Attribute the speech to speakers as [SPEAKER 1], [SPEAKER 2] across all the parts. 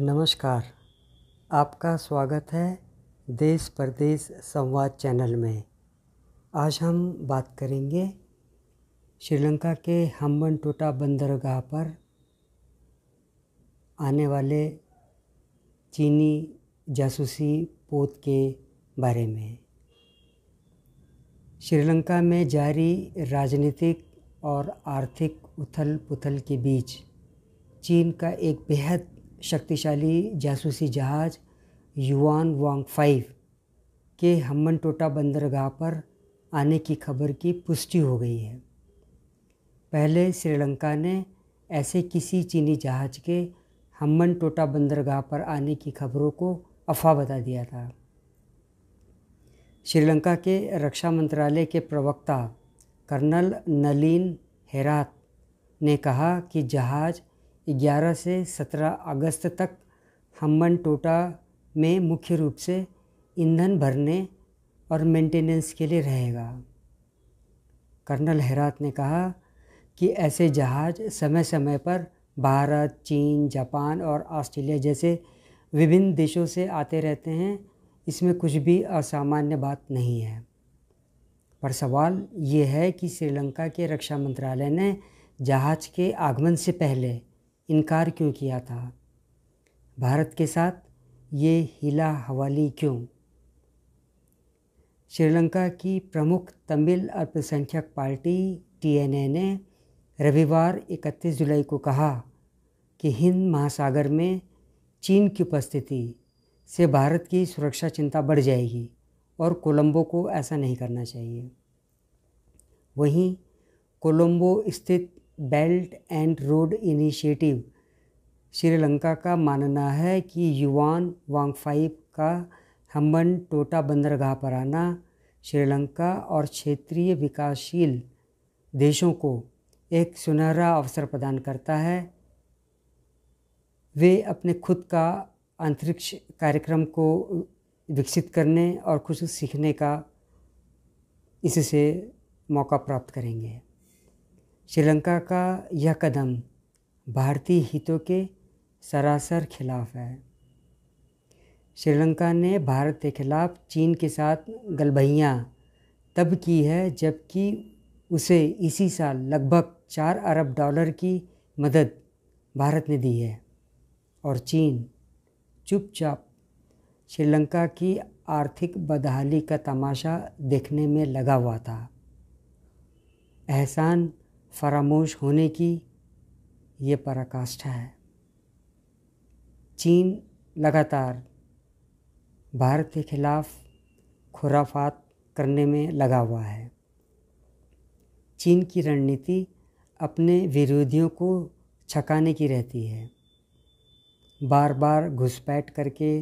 [SPEAKER 1] नमस्कार आपका स्वागत है देश प्रदेश संवाद चैनल में आज हम बात करेंगे श्रीलंका के हम्बन टोटा बंदरगाह पर आने वाले चीनी जासूसी पोत के बारे में श्रीलंका में जारी राजनीतिक और आर्थिक उथल पुथल के बीच चीन का एक बेहद शक्तिशाली जासूसी जहाज़ युआन वांग फाइव के हमन टोटा बंदरगाह पर आने की खबर की पुष्टि हो गई है पहले श्रीलंका ने ऐसे किसी चीनी जहाज़ के हमन टोटा बंदरगाह पर आने की खबरों को अफवाह बता दिया था श्रीलंका के रक्षा मंत्रालय के प्रवक्ता कर्नल नलीन हेरात ने कहा कि जहाज़ 11 से 17 अगस्त तक हम्बन टोटा में मुख्य रूप से ईंधन भरने और मेंटेनेंस के लिए रहेगा कर्नल हैरात ने कहा कि ऐसे जहाज़ समय समय पर भारत चीन जापान और ऑस्ट्रेलिया जैसे विभिन्न देशों से आते रहते हैं इसमें कुछ भी असामान्य बात नहीं है पर सवाल ये है कि श्रीलंका के रक्षा मंत्रालय ने जहाज़ के आगमन से पहले इनकार क्यों किया था भारत के साथ ये हिला हवाली क्यों श्रीलंका की प्रमुख तमिल अल्पसंख्यक पार्टी टीएनए ने रविवार 31 जुलाई को कहा कि हिंद महासागर में चीन की उपस्थिति से भारत की सुरक्षा चिंता बढ़ जाएगी और कोलंबो को ऐसा नहीं करना चाहिए वहीं कोलंबो स्थित belt and road initiative Sri Lanka का मानना है कि युवान वांगफाइव का हम्बन टोटा बंदरगाह पर आना श्रीलंका और क्षेत्रीय विकासशील देशों को एक सुनहरा अवसर प्रदान करता है वे अपने खुद का अंतरिक्ष कार्यक्रम को विकसित करने और कुछ सीखने का इससे मौका प्राप्त करेंगे श्रीलंका का यह कदम भारतीय हितों के सरासर खिलाफ है श्रीलंका ने भारत के खिलाफ चीन के साथ गलबहियाँ तब की है जबकि उसे इसी साल लगभग चार अरब डॉलर की मदद भारत ने दी है और चीन चुपचाप श्रीलंका की आर्थिक बदहाली का तमाशा देखने में लगा हुआ था एहसान फरामोश होने की ये पराकाष्ठा है चीन लगातार भारत के खिलाफ खुराफात करने में लगा हुआ है चीन की रणनीति अपने विरोधियों को छकाने की रहती है बार बार घुसपैठ करके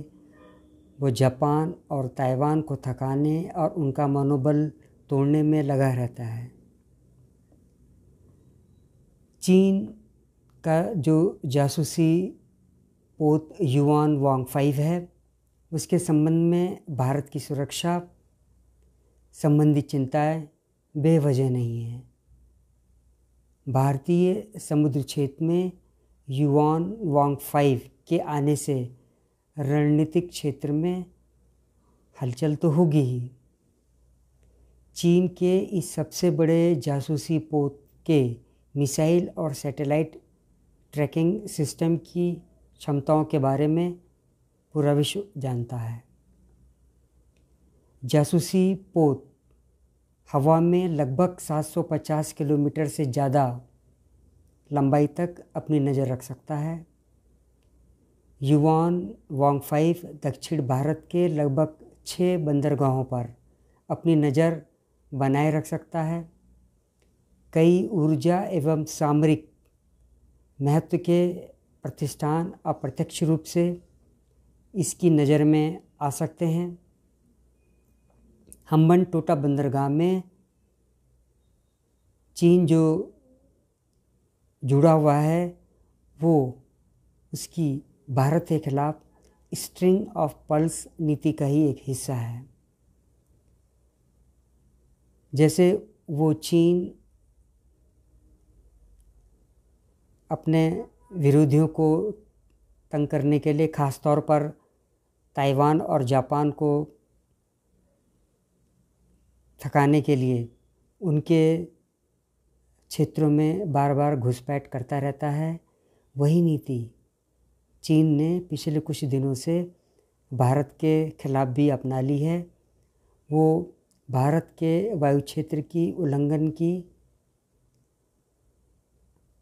[SPEAKER 1] वो जापान और ताइवान को थकाने और उनका मनोबल तोड़ने में लगा रहता है चीन का जो जासूसी पोत युवान वांग फाइव है उसके संबंध में भारत की सुरक्षा संबंधी चिंताएं बेवजह नहीं है भारतीय समुद्र क्षेत्र में युवान वांग फाइव के आने से रणनीतिक क्षेत्र में हलचल तो होगी ही चीन के इस सबसे बड़े जासूसी पोत के मिसाइल और सैटेलाइट ट्रैकिंग सिस्टम की क्षमताओं के बारे में पूरा विश्व जानता है जासूसी पोत हवा में लगभग 750 किलोमीटर से ज़्यादा लंबाई तक अपनी नज़र रख सकता है युवान वांगफाइफ दक्षिण भारत के लगभग छः बंदरगाहों पर अपनी नज़र बनाए रख सकता है कई ऊर्जा एवं सामरिक महत्व के प्रतिष्ठान अप्रत्यक्ष रूप से इसकी नज़र में आ सकते हैं हम्बन टोटा बंदरगाह में चीन जो जुड़ा हुआ है वो उसकी भारत के खिलाफ स्ट्रिंग ऑफ पल्स नीति का ही एक हिस्सा है जैसे वो चीन अपने विरोधियों को तंग करने के लिए ख़ास तौर पर ताइवान और जापान को थकाने के लिए उनके क्षेत्रों में बार बार घुसपैठ करता रहता है वही नीति चीन ने पिछले कुछ दिनों से भारत के खिलाफ भी अपना ली है वो भारत के वायु क्षेत्र की उल्लंघन की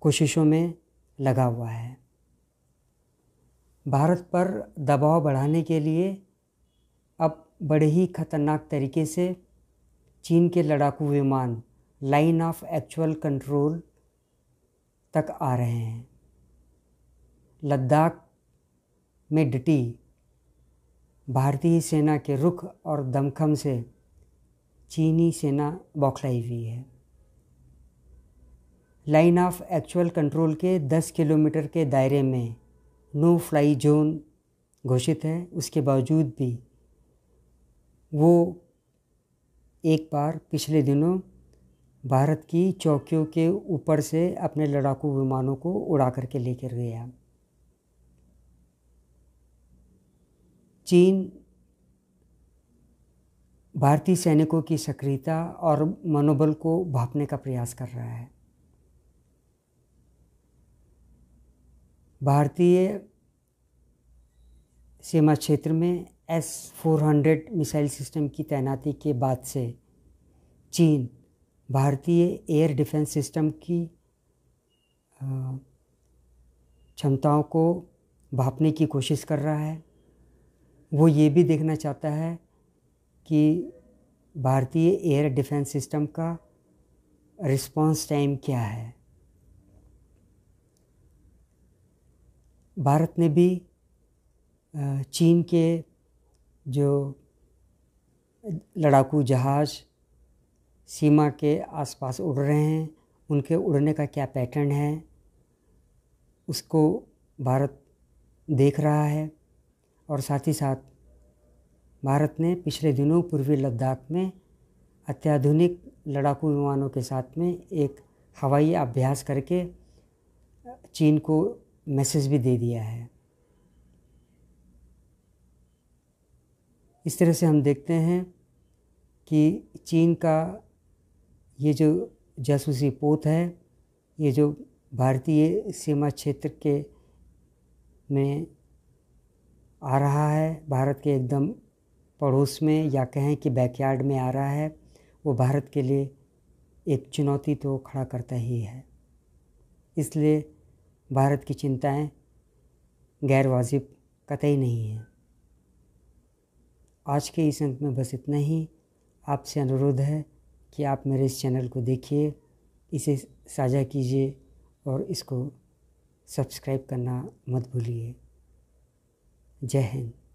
[SPEAKER 1] कोशिशों में लगा हुआ है भारत पर दबाव बढ़ाने के लिए अब बड़े ही खतरनाक तरीके से चीन के लड़ाकू विमान लाइन ऑफ एक्चुअल कंट्रोल तक आ रहे हैं लद्दाख में डटी भारतीय सेना के रुख और दमखम से चीनी सेना बौखलाई हुई है लाइन ऑफ एक्चुअल कंट्रोल के 10 किलोमीटर के दायरे में नो फ्लाई जोन घोषित है उसके बावजूद भी वो एक बार पिछले दिनों भारत की चौकियों के ऊपर से अपने लड़ाकू विमानों को उड़ा करके लेकर गया चीन भारतीय सैनिकों की सक्रियता और मनोबल को भापने का प्रयास कर रहा है भारतीय सीमा क्षेत्र में S four hundred missile system की तैनाती के बाद से चीन भारतीय एयर डिफेंस सिस्टम की क्षमताओं को भापने की कोशिश कर रहा है वो ये भी देखना चाहता है कि भारतीय एयर डिफेंस सिस्टम का रिस्पांस टाइम क्या है भारत ने भी चीन के जो लड़ाकू जहाज़ सीमा के आसपास उड़ रहे हैं उनके उड़ने का क्या पैटर्न है उसको भारत देख रहा है और साथ ही साथ भारत ने पिछले दिनों पूर्वी लद्दाख में अत्याधुनिक लड़ाकू विमानों के साथ में एक हवाई अभ्यास करके चीन को मैसेज भी दे दिया है इस तरह से हम देखते हैं कि चीन का ये जो जासूसी पोत है ये जो भारतीय सीमा क्षेत्र के में आ रहा है भारत के एकदम पड़ोस में या कहें कि बैकयार्ड में आ रहा है वो भारत के लिए एक चुनौती तो खड़ा करता ही है इसलिए भारत की चिंताएं गैर वाजिब कतई नहीं हैं आज के इस अंक में बस इतना ही आपसे अनुरोध है कि आप मेरे इस चैनल को देखिए इसे साझा कीजिए और इसको सब्सक्राइब करना मत भूलिए जय हिंद